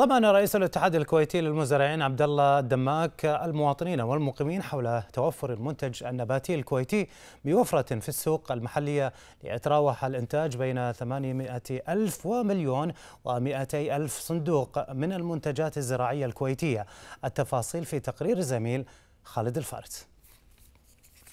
طمأن رئيس الاتحاد الكويتي للمزارعين عبد الله الدماك المواطنين والمقيمين حول توفر المنتج النباتي الكويتي بوفرة في السوق المحلية ليتراوح الإنتاج بين 800 ألف ومليون و200 ألف صندوق من المنتجات الزراعية الكويتية التفاصيل في تقرير الزميل خالد الفارس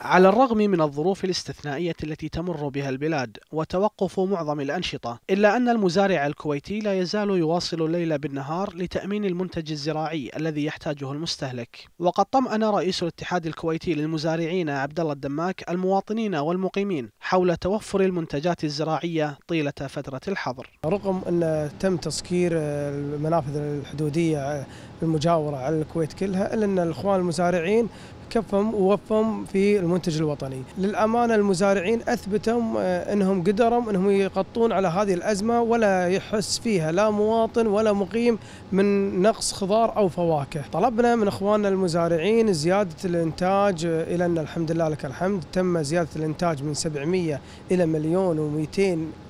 على الرغم من الظروف الاستثنائية التي تمر بها البلاد وتوقف معظم الأنشطة إلا أن المزارع الكويتي لا يزال يواصل الليل بالنهار لتأمين المنتج الزراعي الذي يحتاجه المستهلك وقد طمأن رئيس الاتحاد الكويتي للمزارعين عبد الله الدماك المواطنين والمقيمين حول توفر المنتجات الزراعية طيلة فترة الحظر رغم أن تم تسكير المنافذ الحدودية المجاورة على الكويت كلها إلا أن الإخوان المزارعين كفهم ووفهم في المنتج الوطني للأمانة المزارعين أثبتوا آه، أنهم قدروا أنهم يغطون على هذه الأزمة ولا يحس فيها لا مواطن ولا مقيم من نقص خضار أو فواكه طلبنا من إخواننا المزارعين زيادة الإنتاج آه، إلى أن الحمد لله لك الحمد تم زيادة الإنتاج من 700 إلى مليون و200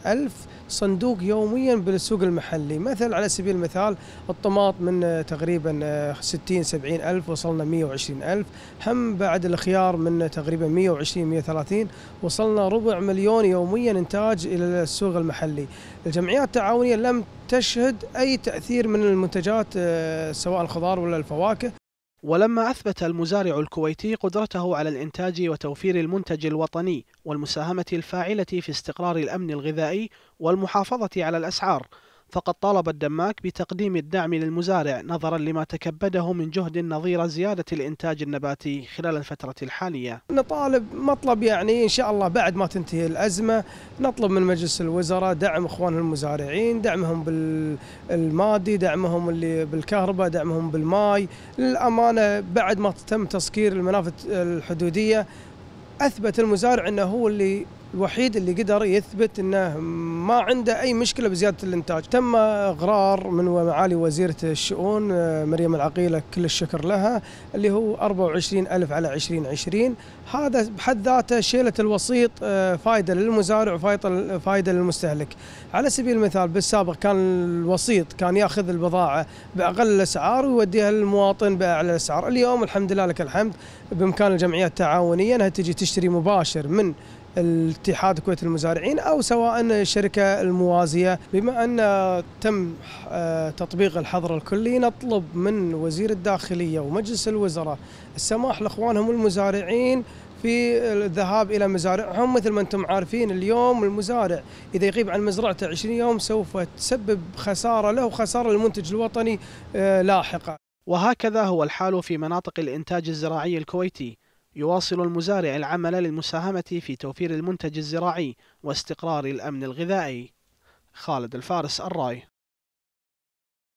ألف صندوق يوميا بالسوق المحلي مثل على سبيل المثال الطماط من آه، تقريبا 60 70 ألف وصلنا 120 ألف هم بعد الخيار من تقريبا 120 130 وصلنا ربع مليون يوميا انتاج الى السوق المحلي. الجمعيات التعاونيه لم تشهد اي تاثير من المنتجات آه، سواء الخضار ولا الفواكه. ولما أثبت المزارع الكويتي قدرته على الإنتاج وتوفير المنتج الوطني والمساهمة الفاعلة في استقرار الأمن الغذائي والمحافظة على الأسعار فقد طالب الدماك بتقديم الدعم للمزارع نظرا لما تكبده من جهد نظير زيادة الإنتاج النباتي خلال الفترة الحالية نطالب مطلب يعني إن شاء الله بعد ما تنتهي الأزمة نطلب من مجلس الوزراء دعم إخوان المزارعين دعمهم بالمادي دعمهم اللي بالكهرباء دعمهم بالماي للأمانة بعد ما تم تسكير المنافذ الحدودية أثبت المزارع أنه هو اللي الوحيد اللي قدر يثبت انه ما عنده اي مشكله بزياده الانتاج، تم اقرار من معالي وزيره الشؤون آه، مريم العقيله كل الشكر لها اللي هو 24000 على 2020 هذا بحد ذاته شيله الوسيط آه، فائده للمزارع وفائده للمستهلك. على سبيل المثال بالسابق كان الوسيط كان ياخذ البضاعه باقل الاسعار ويوديها للمواطن باعلى الاسعار، اليوم الحمد لله لك الحمد بامكان الجمعيات التعاونيه انها تجي تشتري مباشر من الاتحاد الكويتي للمزارعين أو سواء الشركة الموازية بما أن تم آه، تطبيق الحظر الكلي نطلب من وزير الداخلية ومجلس الوزراء السماح لإخوانهم المزارعين في الذهاب الى مزارعهم مثل ما انتم عارفين اليوم المزارع اذا يغيب عن مزرعته 20 يوم سوف تسبب خساره له وخساره للمنتج الوطني آه، لاحقا. وهكذا هو الحال في مناطق الانتاج الزراعي الكويتي يواصل المزارع العمل للمساهمة في توفير المنتج الزراعي واستقرار الأمن الغذائي خالد الفارس الراي